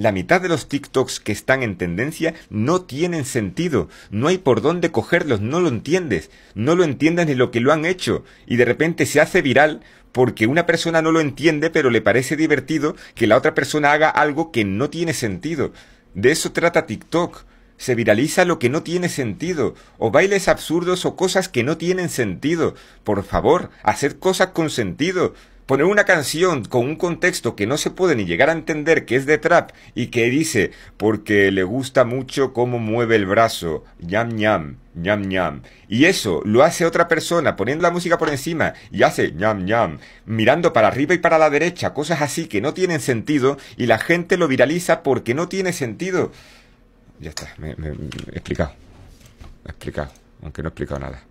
La mitad de los TikToks que están en tendencia no tienen sentido, no hay por dónde cogerlos, no lo entiendes, no lo entiendes ni lo que lo han hecho, y de repente se hace viral porque una persona no lo entiende pero le parece divertido que la otra persona haga algo que no tiene sentido. De eso trata TikTok. Se viraliza lo que no tiene sentido, o bailes absurdos o cosas que no tienen sentido. Por favor, hacer cosas con sentido poner una canción con un contexto que no se puede ni llegar a entender que es de trap y que dice porque le gusta mucho cómo mueve el brazo, ñam ñam, ñam ñam. Y eso lo hace otra persona poniendo la música por encima y hace ñam ñam, mirando para arriba y para la derecha, cosas así que no tienen sentido y la gente lo viraliza porque no tiene sentido. Ya está, me, he explicado. He explicado, aunque no he explicado nada.